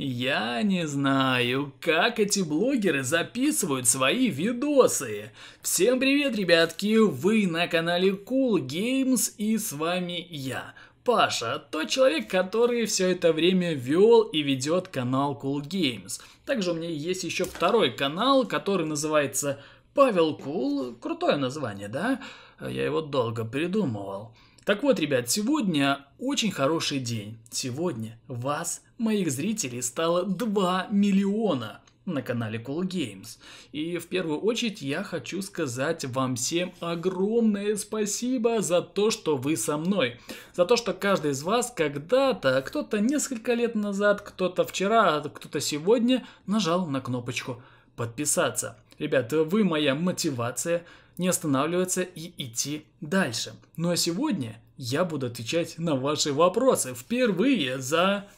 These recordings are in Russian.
Я не знаю, как эти блогеры записывают свои видосы. Всем привет, ребятки! Вы на канале Cool Games и с вами я, Паша, тот человек, который все это время вел и ведет канал Cool Games. Также у меня есть еще второй канал, который называется Павел Кул. Крутое название, да? Я его долго придумывал. Так вот, ребят, сегодня очень хороший день. Сегодня вас, моих зрителей, стало 2 миллиона на канале Cool Games. И в первую очередь я хочу сказать вам всем огромное спасибо за то, что вы со мной. За то, что каждый из вас когда-то, кто-то несколько лет назад, кто-то вчера, кто-то сегодня нажал на кнопочку подписаться. Ребят, вы моя мотивация, не останавливаться и идти дальше. Ну а сегодня я буду отвечать на ваши вопросы впервые за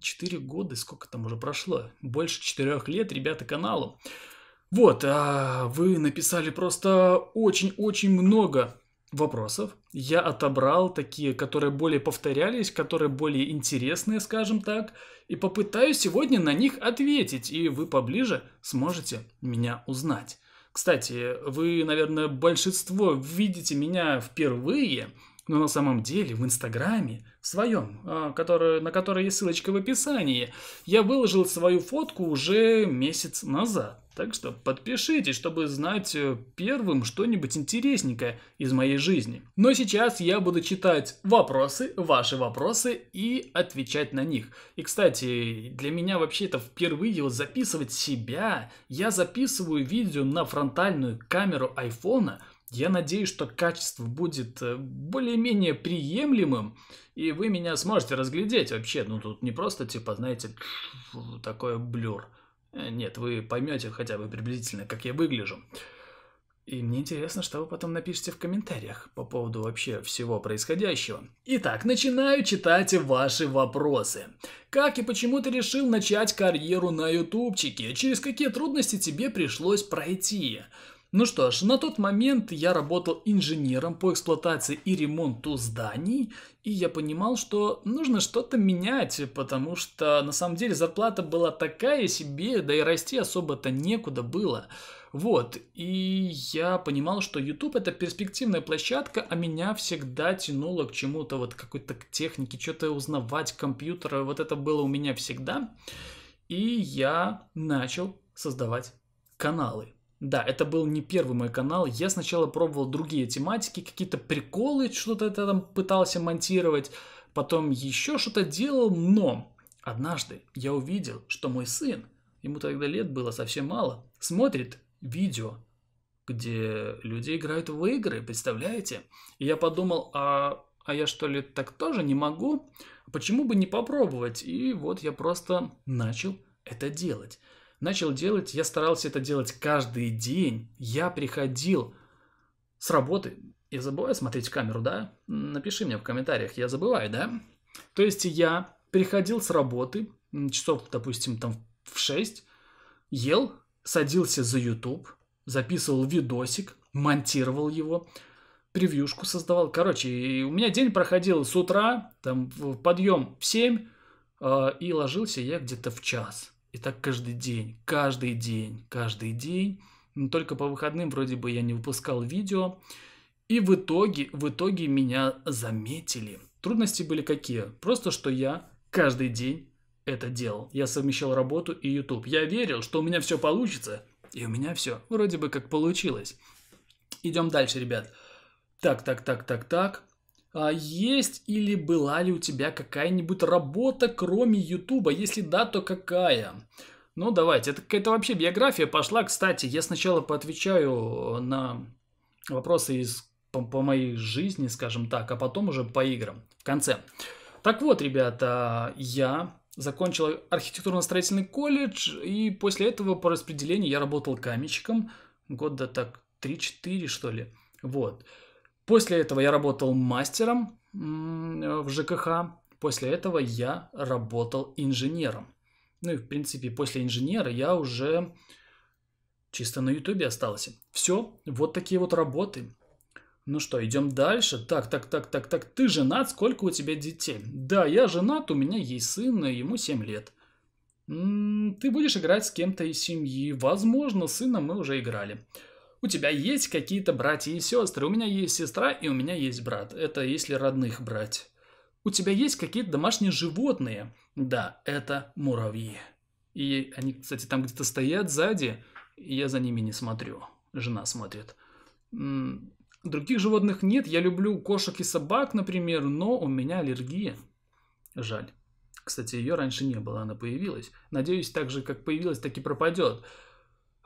4 года, сколько там уже прошло, больше 4 лет, ребята, каналу. Вот, а вы написали просто очень-очень много вопросов. Я отобрал такие, которые более повторялись, которые более интересные, скажем так, и попытаюсь сегодня на них ответить, и вы поближе сможете меня узнать. Кстати, вы, наверное, большинство видите меня впервые – но на самом деле в Инстаграме своем, а, который, на который есть ссылочка в описании, я выложил свою фотку уже месяц назад. Так что подпишитесь, чтобы знать э, первым что-нибудь интересненькое из моей жизни. Но сейчас я буду читать вопросы, ваши вопросы и отвечать на них. И, кстати, для меня вообще это впервые вот записывать себя. Я записываю видео на фронтальную камеру айфона – я надеюсь, что качество будет э, более-менее приемлемым, и вы меня сможете разглядеть вообще. Ну, тут не просто, типа, знаете, такой блюр. Э, нет, вы поймете хотя бы приблизительно, как я выгляжу. И мне интересно, что вы потом напишите в комментариях по поводу вообще всего происходящего. Итак, начинаю читать ваши вопросы. Как и почему ты решил начать карьеру на ютубчике? Через какие трудности тебе пришлось пройти? Ну что ж, на тот момент я работал инженером по эксплуатации и ремонту зданий, и я понимал, что нужно что-то менять, потому что на самом деле зарплата была такая себе, да и расти особо-то некуда было. Вот, и я понимал, что YouTube это перспективная площадка, а меня всегда тянуло к чему-то, вот какой-то к технике, что-то узнавать, компьютера, вот это было у меня всегда. И я начал создавать каналы. Да, это был не первый мой канал. Я сначала пробовал другие тематики, какие-то приколы, что-то это там пытался монтировать, потом еще что-то делал, но однажды я увидел, что мой сын, ему тогда лет было совсем мало, смотрит видео, где люди играют в игры, представляете? И я подумал, а, а я что ли так тоже не могу? Почему бы не попробовать? И вот я просто начал это делать начал делать, я старался это делать каждый день. Я приходил с работы. Я забываю смотреть в камеру, да? Напиши мне в комментариях, я забываю, да? То есть я приходил с работы, часов, допустим, там в 6, ел, садился за YouTube, записывал видосик, монтировал его, превьюшку создавал. Короче, и у меня день проходил с утра, там подъем в 7, а, и ложился я где-то в час. И так каждый день, каждый день, каждый день. только по выходным вроде бы я не выпускал видео. И в итоге, в итоге меня заметили. Трудности были какие? Просто, что я каждый день это делал. Я совмещал работу и YouTube. Я верил, что у меня все получится. И у меня все вроде бы как получилось. Идем дальше, ребят. Так, так, так, так, так. А, есть или была ли у тебя какая-нибудь работа, кроме Ютуба? Если да, то какая? Ну, давайте. Это какая-то вообще биография пошла. Кстати, я сначала поотвечаю на вопросы из, по, по моей жизни, скажем так, а потом уже по играм в конце. Так вот, ребята, я закончил архитектурно-строительный колледж, и после этого по распределению я работал каменщиком года так 3-4, что ли. Вот. После этого я работал мастером э, в ЖКХ. После этого я работал инженером. Ну и, в принципе, после инженера я уже чисто на ютубе остался. Все, вот такие вот работы. Ну что, идем дальше. Так, так, так, так, так. Ты женат, сколько у тебя детей? Да, я женат, у меня есть сын, ему 7 лет. М -м, ты будешь играть с кем-то из семьи. Возможно, сына мы уже играли у тебя есть какие-то братья и сестры, у меня есть сестра и у меня есть брат. Это если родных брать. У тебя есть какие-то домашние животные. Да, это муравьи. И они, кстати, там где-то стоят сзади, и я за ними не смотрю. Жена смотрит. Других животных нет. Я люблю кошек и собак, например, но у меня аллергия. Жаль. Кстати, ее раньше не было, она появилась. Надеюсь, так же, как появилась, так и пропадет.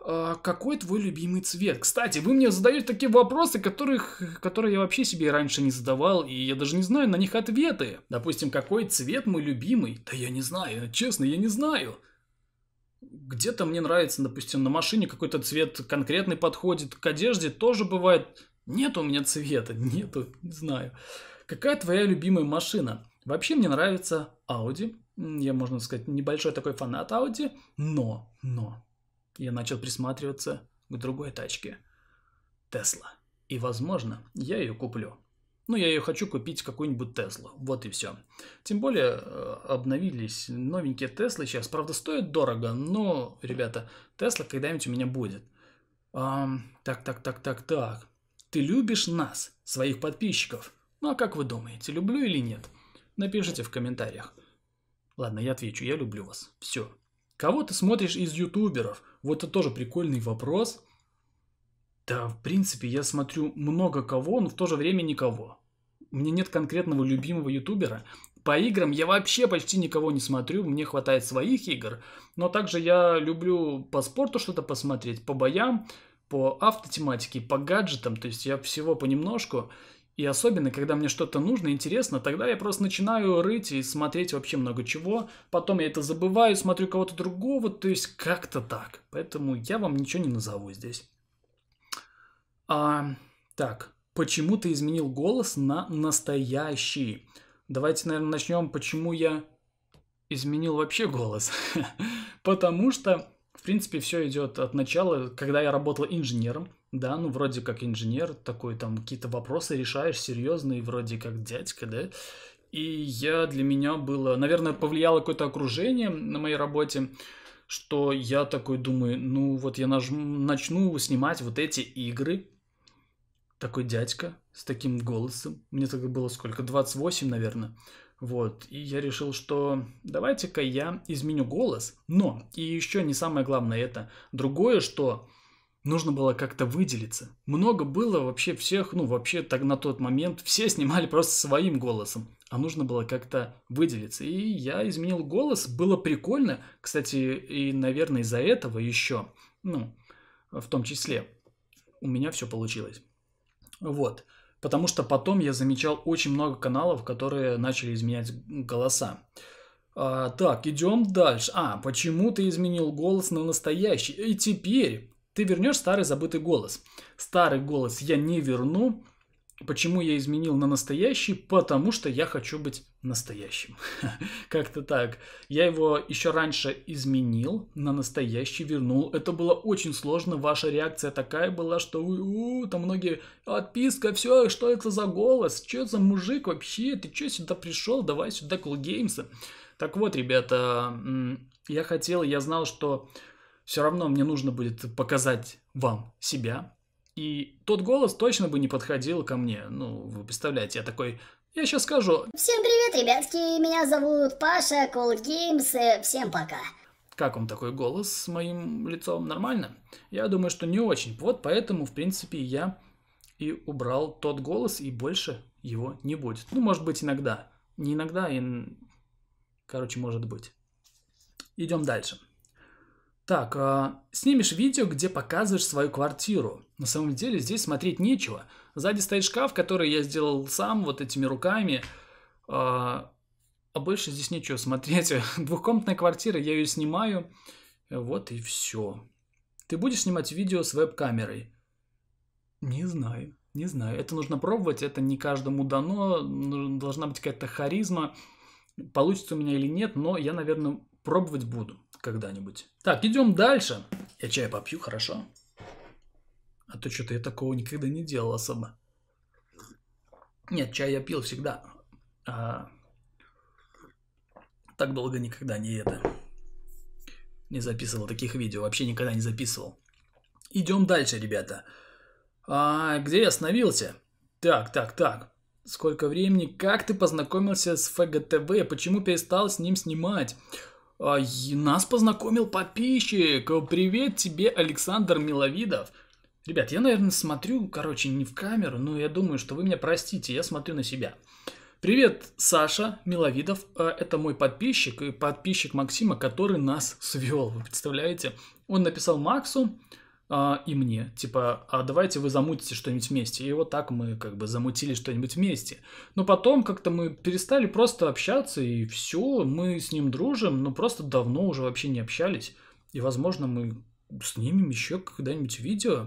А, какой твой любимый цвет? Кстати, вы мне задаете такие вопросы, которых, которые я вообще себе раньше не задавал, и я даже не знаю на них ответы. Допустим, какой цвет мой любимый? Да я не знаю, честно, я не знаю. Где-то мне нравится, допустим, на машине какой-то цвет конкретный подходит, к одежде тоже бывает. Нет у меня цвета, нету, не знаю. Какая твоя любимая машина? Вообще мне нравится Audi. Я, можно сказать, небольшой такой фанат Audi, но, но, я начал присматриваться к другой тачке. Тесла. И, возможно, я ее куплю. Ну, я ее хочу купить какую-нибудь Теслу. Вот и все. Тем более, э, обновились новенькие Теслы сейчас. Правда, стоят дорого, но, ребята, Тесла когда-нибудь у меня будет. Эм, так, так, так, так, так. Ты любишь нас, своих подписчиков? Ну, а как вы думаете, люблю или нет? Напишите в комментариях. Ладно, я отвечу, я люблю вас. Все. Кого ты смотришь из ютуберов? Вот это тоже прикольный вопрос. Да, в принципе, я смотрю много кого, но в то же время никого. У меня нет конкретного любимого ютубера. По играм я вообще почти никого не смотрю, мне хватает своих игр. Но также я люблю по спорту что-то посмотреть, по боям, по автотематике, по гаджетам. То есть я всего понемножку. И особенно, когда мне что-то нужно, интересно, тогда я просто начинаю рыть и смотреть вообще много чего. Потом я это забываю, смотрю кого-то другого, то есть как-то так. Поэтому я вам ничего не назову здесь. А, так, почему ты изменил голос на настоящий? Давайте, наверное, начнем, почему я изменил вообще голос. Потому что в принципе, все идет от начала, когда я работал инженером, да, ну, вроде как инженер, такой там какие-то вопросы решаешь серьезные, вроде как дядька, да, и я для меня было, наверное, повлияло какое-то окружение на моей работе, что я такой думаю, ну вот я наж... начну снимать вот эти игры, такой дядька с таким голосом, мне тогда было сколько, 28, наверное, вот, и я решил, что давайте-ка я изменю голос. Но, и еще не самое главное это, другое, что нужно было как-то выделиться. Много было вообще всех, ну вообще так на тот момент все снимали просто своим голосом, а нужно было как-то выделиться. И я изменил голос, было прикольно, кстати, и, наверное, из-за этого еще, ну, в том числе, у меня все получилось. Вот. Потому что потом я замечал очень много каналов, которые начали изменять голоса. А, так, идем дальше. А, почему ты изменил голос на настоящий? И теперь ты вернешь старый забытый голос. Старый голос я не верну, Почему я изменил на настоящий? Потому что я хочу быть настоящим. Как-то так. Я его еще раньше изменил, на настоящий вернул. Это было очень сложно. Ваша реакция такая была, что у у, там многие, отписка, все, что это за голос? Что за мужик вообще? Ты че сюда пришел? Давай сюда Cool Games. Так вот, ребята, я хотел, я знал, что все равно мне нужно будет показать вам себя, и тот голос точно бы не подходил ко мне. Ну, вы представляете, я такой я сейчас скажу. Всем привет, ребятки, меня зовут Паша, Cold Games, э, всем пока. Как вам такой голос с моим лицом? Нормально? Я думаю, что не очень. Вот поэтому, в принципе, я и убрал тот голос, и больше его не будет. Ну, может быть, иногда. Не иногда, и... Короче, может быть. Идем дальше. Так, э, снимешь видео, где показываешь свою квартиру. На самом деле здесь смотреть нечего. Сзади стоит шкаф, который я сделал сам вот этими руками. Э, а больше здесь нечего смотреть. Двухкомнатная квартира, я ее снимаю. Вот и все. Ты будешь снимать видео с веб-камерой? Не знаю, не знаю. Это нужно пробовать, это не каждому дано. Должна быть какая-то харизма. Получится у меня или нет, но я, наверное, пробовать буду когда-нибудь. Так, идем дальше. Я чай попью, хорошо? А то что-то я такого никогда не делал особо. Нет, чай я пил всегда. А... Так долго никогда не это. Не записывал таких видео, вообще никогда не записывал. Идем дальше, ребята. А, где я остановился? Так, так, так. Сколько времени? Как ты познакомился с ФГТВ? Почему перестал с ним снимать? А, нас познакомил подписчик. Привет тебе, Александр Миловидов. Ребят, я, наверное, смотрю, короче, не в камеру, но я думаю, что вы меня простите, я смотрю на себя. Привет, Саша Миловидов, а, это мой подписчик и подписчик Максима, который нас свел, вы представляете? Он написал Максу, а, и мне. Типа, а давайте вы замутите что-нибудь вместе. И вот так мы как бы замутили что-нибудь вместе. Но потом как-то мы перестали просто общаться, и все, мы с ним дружим, но просто давно уже вообще не общались. И, возможно, мы снимем еще когда-нибудь видео.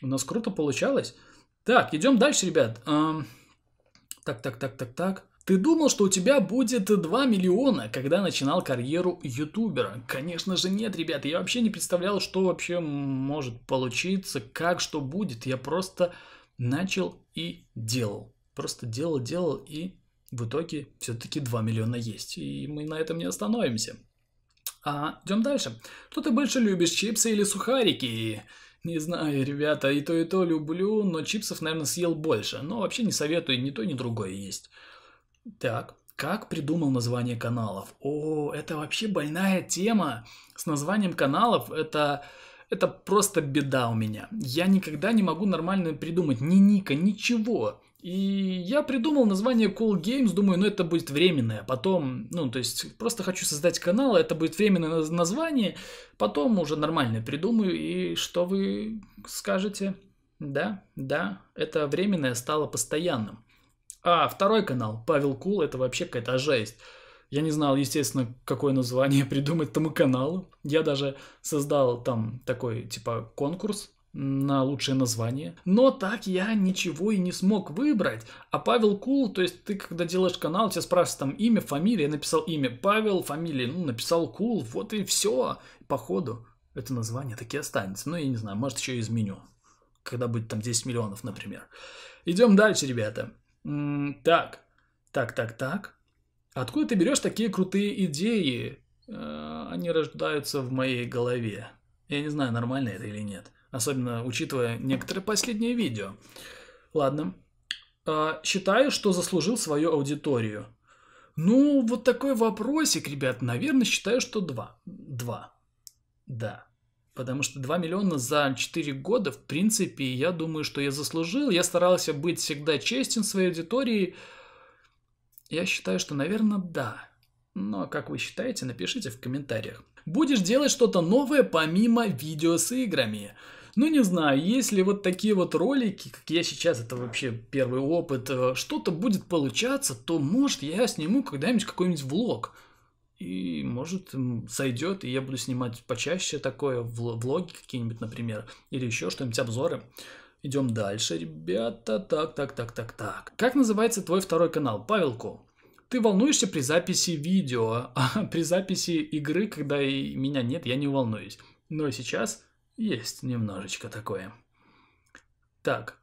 У нас круто получалось. Так, идем дальше, ребят. Так, так, так, так, так. Ты думал, что у тебя будет 2 миллиона, когда начинал карьеру ютубера? Конечно же нет, ребят. Я вообще не представлял, что вообще может получиться, как что будет. Я просто начал и делал. Просто делал, делал и в итоге все-таки 2 миллиона есть. И мы на этом не остановимся. А, идем дальше. Что ты больше любишь, чипсы или сухарики? Не знаю, ребята, и то, и то люблю, но чипсов, наверное, съел больше. Но вообще не советую ни то, ни другое есть. Так, как придумал название каналов? О, это вообще больная тема. С названием каналов это это просто беда у меня. Я никогда не могу нормально придумать ни ника, ничего. И я придумал название Cool Games, думаю, ну это будет временное. Потом, ну то есть просто хочу создать канал, это будет временное название. Потом уже нормальное придумаю. И что вы скажете? Да, да, это временное стало постоянным. А, второй канал, Павел Кул, это вообще какая-то жесть. Я не знал, естественно, какое название придумать тому каналу. Я даже создал там такой, типа, конкурс на лучшее название. Но так я ничего и не смог выбрать. А Павел Кул, то есть ты когда делаешь канал, тебя спрашивают там имя, фамилия. Я написал имя Павел, фамилия, ну, написал Кул, вот и все. Походу, это название таки останется. Ну, я не знаю, может, еще изменю. Когда будет там 10 миллионов, например. Идем дальше, ребята. Так, так, так, так. Откуда ты берешь такие крутые идеи? Э, они рождаются в моей голове. Я не знаю, нормально это или нет. Особенно учитывая некоторые последние видео. Ладно. А, считаю, что заслужил свою аудиторию. Ну, вот такой вопросик, ребят. Наверное, считаю, что два. Два. Да. Потому что 2 миллиона за 4 года, в принципе, я думаю, что я заслужил. Я старался быть всегда честен своей аудитории. Я считаю, что, наверное, да. Но как вы считаете, напишите в комментариях. Будешь делать что-то новое помимо видео с играми? Ну не знаю, если вот такие вот ролики, как я сейчас, это вообще первый опыт, э, что-то будет получаться, то может я сниму когда-нибудь какой-нибудь влог и, может, сойдет, и я буду снимать почаще такое, влоги какие-нибудь, например, или еще что-нибудь, обзоры. Идем дальше, ребята. Так, так, так, так, так. Как называется твой второй канал? Павелку? Ты волнуешься при записи видео, а при записи игры, когда и меня нет, я не волнуюсь. Но сейчас есть немножечко такое. Так,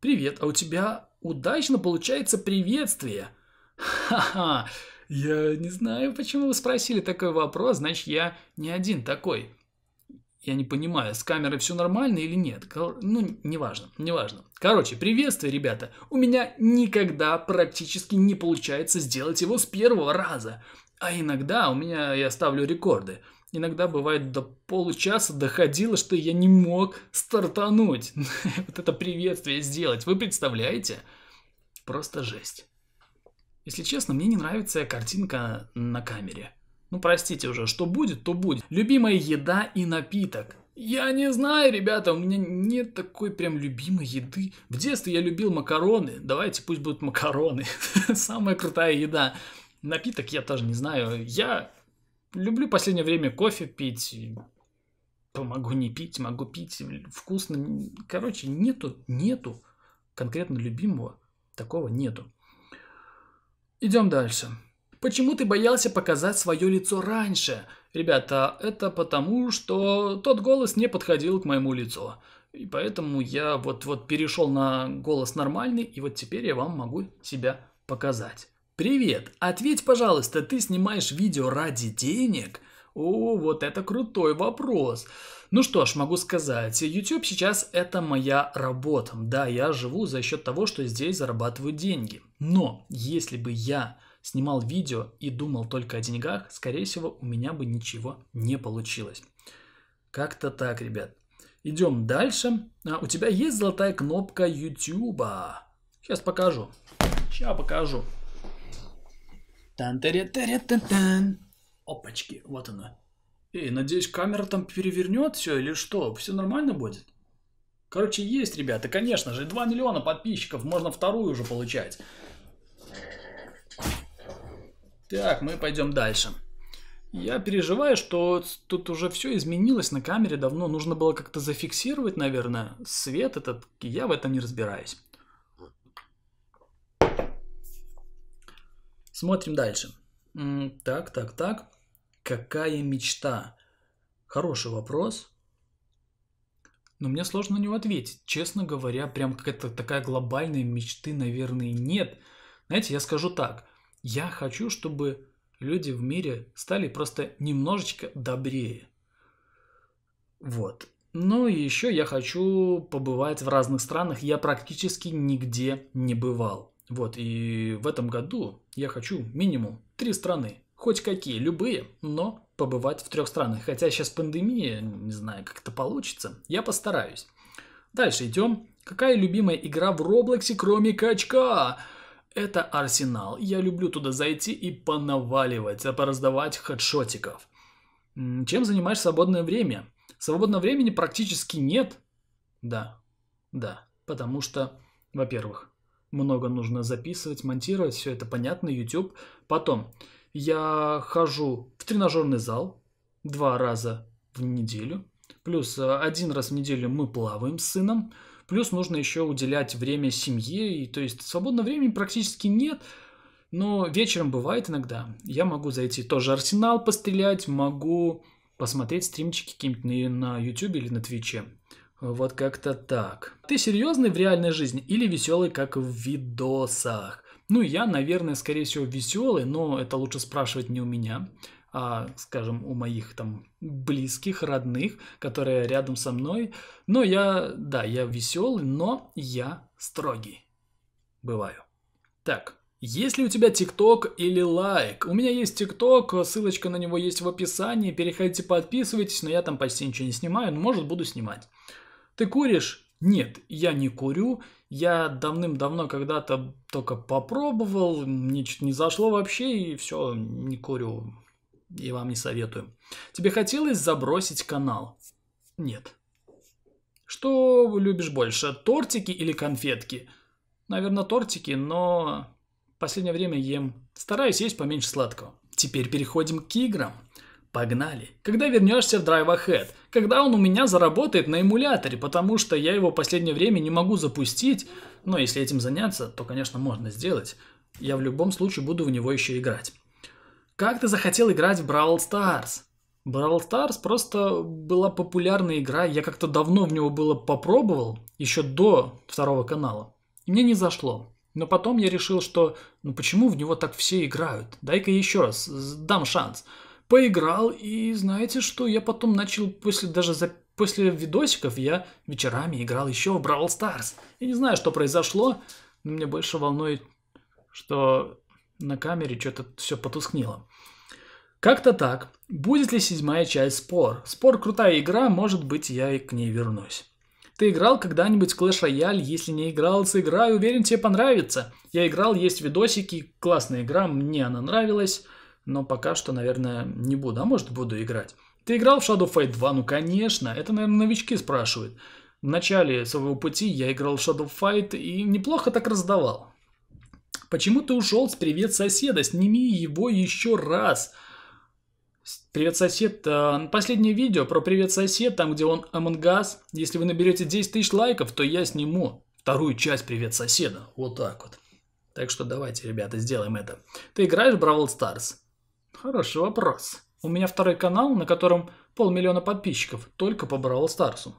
привет, а у тебя удачно получается приветствие? Ха-ха, я не знаю, почему вы спросили такой вопрос, значит, я не один такой. Я не понимаю, с камерой все нормально или нет. Ну, неважно, неважно. Короче, приветствие, ребята. У меня никогда практически не получается сделать его с первого раза. А иногда у меня я ставлю рекорды. Иногда бывает до получаса доходило, что я не мог стартануть. Вот это приветствие сделать, вы представляете? Просто жесть. Если честно, мне не нравится картинка на камере. Ну простите уже, что будет, то будет. Любимая еда и напиток. Я не знаю, ребята, у меня нет такой прям любимой еды. В детстве я любил макароны. Давайте пусть будут макароны. Самая крутая еда. Напиток я тоже не знаю. Я люблю в последнее время кофе пить. Могу не пить, могу пить вкусно. Короче, нету, нету конкретно любимого. Такого нету. Идем дальше. Почему ты боялся показать свое лицо раньше? Ребята, это потому, что тот голос не подходил к моему лицу. И поэтому я вот-вот перешел на голос нормальный, и вот теперь я вам могу себя показать. Привет! Ответь, пожалуйста, ты снимаешь видео ради денег? О, вот это крутой вопрос. Ну что ж, могу сказать, YouTube сейчас это моя работа. Да, я живу за счет того, что здесь зарабатываю деньги. Но если бы я снимал видео и думал только о деньгах, скорее всего, у меня бы ничего не получилось. Как-то так, ребят. Идем дальше. А, у тебя есть золотая кнопка YouTube. Сейчас покажу. Сейчас покажу. Тан -тан -тан -тан -тан. Опачки, вот оно. Эй, надеюсь, камера там перевернет все или что? Все нормально будет? Короче, есть, ребята, конечно же, 2 миллиона подписчиков, можно вторую уже получать. Так, мы пойдем дальше. Я переживаю, что тут уже все изменилось на камере давно. Нужно было как-то зафиксировать, наверное, свет этот. Я в этом не разбираюсь. Смотрим дальше. Так, так, так. Какая мечта? Хороший вопрос. Но мне сложно на него ответить. Честно говоря, прям какая-то такая глобальная мечты, наверное, нет. Знаете, я скажу так. Я хочу, чтобы люди в мире стали просто немножечко добрее. Вот. Ну и еще я хочу побывать в разных странах. Я практически нигде не бывал. Вот, и в этом году я хочу минимум три страны хоть какие, любые, но побывать в трех странах. Хотя сейчас пандемия, не знаю, как это получится. Я постараюсь. Дальше идем. Какая любимая игра в Роблоксе, кроме качка? Это Арсенал. Я люблю туда зайти и понаваливать, а пораздавать хедшотиков. Чем занимаешь свободное время? Свободного времени практически нет. Да, да, потому что, во-первых, много нужно записывать, монтировать, все это понятно, YouTube. Потом, я хожу в тренажерный зал два раза в неделю, плюс э, один раз в неделю мы плаваем с сыном, плюс нужно еще уделять время семье, и то есть свободного времени практически нет, но вечером бывает иногда. Я могу зайти тоже Арсенал пострелять, могу посмотреть стримчики какие-нибудь на YouTube или на Твиче. Вот как-то так. Ты серьезный в реальной жизни или веселый, как в видосах? Ну я, наверное, скорее всего, веселый, но это лучше спрашивать не у меня, а, скажем, у моих там близких, родных, которые рядом со мной. Но я, да, я веселый, но я строгий. Бываю. Так, если у тебя ТикТок или лайк, у меня есть ТикТок, ссылочка на него есть в описании, переходите, подписывайтесь, но я там почти ничего не снимаю, но может буду снимать. Ты куришь? Нет, я не курю. Я давным-давно когда-то только попробовал, мне что-то не зашло вообще, и все, не курю. И вам не советую. Тебе хотелось забросить канал? Нет. Что любишь больше, тортики или конфетки? Наверное, тортики, но в последнее время ем. Стараюсь есть поменьше сладкого. Теперь переходим к играм. Погнали. Когда вернешься в DriveAhead? Когда он у меня заработает на эмуляторе, потому что я его в последнее время не могу запустить. Но если этим заняться, то, конечно, можно сделать. Я в любом случае буду в него еще играть. Как ты захотел играть в Brawl Stars? Brawl Stars просто была популярная игра, я как-то давно в него было попробовал, еще до второго канала, и мне не зашло. Но потом я решил, что ну почему в него так все играют? Дай-ка еще раз, дам шанс поиграл, и знаете что, я потом начал после даже за после видосиков я вечерами играл еще в Brawl Stars. Я не знаю, что произошло, но меня больше волнует, что на камере что-то все потускнело. Как-то так. Будет ли седьмая часть спор? Спор крутая игра, может быть я и к ней вернусь. Ты играл когда-нибудь Clash Royale? Если не играл, сыграй, уверен, тебе понравится. Я играл, есть видосики, классная игра, мне она нравилась но пока что, наверное, не буду, а может буду играть. Ты играл в Shadow Fight 2? Ну, конечно, это, наверное, новички спрашивают. В начале своего пути я играл в Shadow Fight и неплохо так раздавал. Почему ты ушел с «Привет, соседа»? Сними его еще раз. «Привет, сосед». Э, последнее видео про «Привет, сосед», там, где он Among Us. Если вы наберете 10 тысяч лайков, то я сниму вторую часть «Привет, соседа». Вот так вот. Так что давайте, ребята, сделаем это. Ты играешь в Бравл Старс? Хороший вопрос. У меня второй канал, на котором полмиллиона подписчиков, только по Бравл Старсу.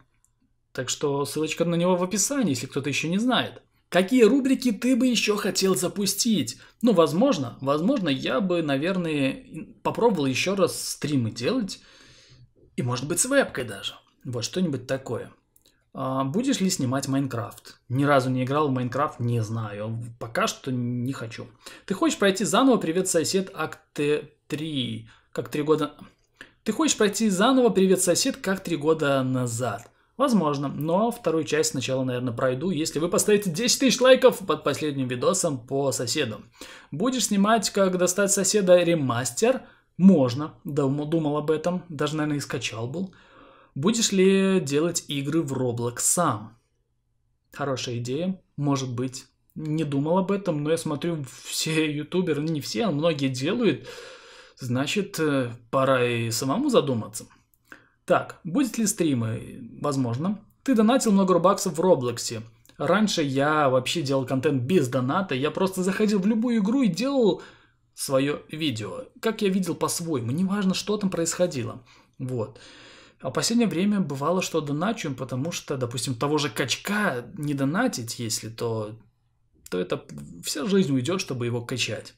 Так что ссылочка на него в описании, если кто-то еще не знает. Какие рубрики ты бы еще хотел запустить? Ну, возможно, возможно, я бы, наверное, попробовал еще раз стримы делать. И, может быть, с вебкой даже. Вот что-нибудь такое. А будешь ли снимать Майнкрафт? Ни разу не играл в Майнкрафт, не знаю. Пока что не хочу. Ты хочешь пройти заново «Привет, сосед» Акте три, как три года... Ты хочешь пройти заново «Привет, сосед», как три года назад. Возможно, но вторую часть сначала, наверное, пройду, если вы поставите 10 тысяч лайков под последним видосом по соседу. Будешь снимать, как достать соседа ремастер? Можно, думал об этом, даже, наверное, и скачал был. Будешь ли делать игры в Roblox сам? Хорошая идея, может быть. Не думал об этом, но я смотрю, все ютуберы, ну, не все, а многие делают Значит, э, пора и самому задуматься. Так, будет ли стримы? Возможно. Ты донатил много рубаксов в Роблоксе. Раньше я вообще делал контент без доната, я просто заходил в любую игру и делал свое видео. Как я видел по-своему, неважно, что там происходило. Вот. А в последнее время бывало, что доначим, потому что, допустим, того же качка не донатить, если то, то это вся жизнь уйдет, чтобы его качать.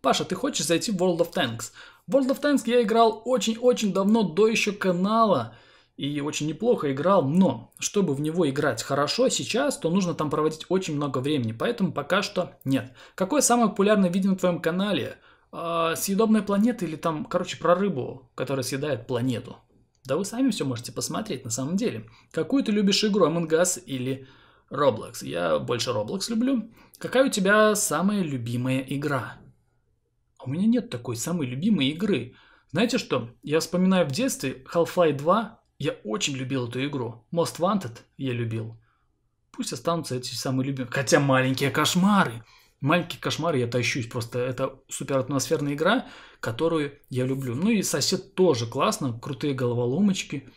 Паша, ты хочешь зайти в World of Tanks? World of Tanks я играл очень-очень давно, до еще канала, и очень неплохо играл, но чтобы в него играть хорошо сейчас, то нужно там проводить очень много времени, поэтому пока что нет. Какое самое популярное видео на твоем канале? А, съедобная планета или там, короче, про рыбу, которая съедает планету? Да вы сами все можете посмотреть на самом деле. Какую ты любишь игру, Among Us или Roblox. Я больше Roblox люблю. Какая у тебя самая любимая игра? А у меня нет такой самой любимой игры. Знаете что? Я вспоминаю в детстве Half-Life 2. Я очень любил эту игру. Most Wanted я любил. Пусть останутся эти самые любимые. Хотя маленькие кошмары. Маленькие кошмары я тащусь. Просто это супер атмосферная игра, которую я люблю. Ну и сосед тоже классно. Крутые головоломочки.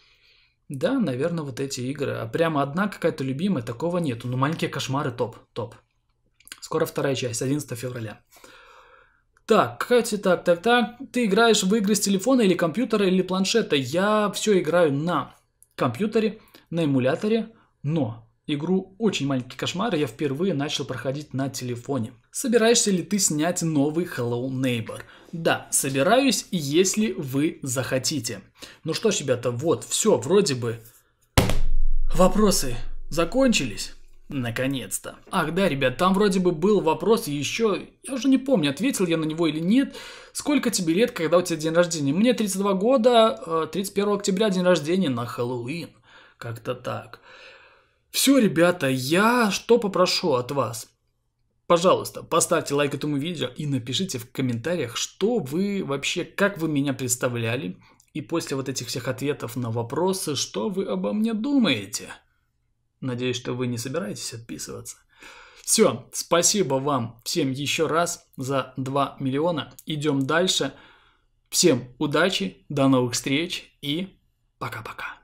Да, наверное, вот эти игры. А прямо одна какая-то любимая, такого нету. Но ну, «Маленькие кошмары» топ, топ. Скоро вторая часть, 11 февраля. Так, Катя, так, так, так. Ты играешь в игры с телефона или компьютера или планшета? Я все играю на компьютере, на эмуляторе, но Игру «Очень маленький кошмар» я впервые начал проходить на телефоне. Собираешься ли ты снять новый Hello Neighbor? Да, собираюсь, если вы захотите. Ну что ж, ребята, вот, все, вроде бы... Вопросы закончились? Наконец-то. Ах да, ребят, там вроде бы был вопрос еще, я уже не помню, ответил я на него или нет. Сколько тебе лет, когда у тебя день рождения? Мне 32 года, 31 э, октября день рождения на Хэллоуин. Как-то так. Все, ребята, я что попрошу от вас? Пожалуйста, поставьте лайк этому видео и напишите в комментариях, что вы вообще, как вы меня представляли. И после вот этих всех ответов на вопросы, что вы обо мне думаете? Надеюсь, что вы не собираетесь отписываться. Все, спасибо вам всем еще раз за 2 миллиона. Идем дальше. Всем удачи, до новых встреч и пока-пока.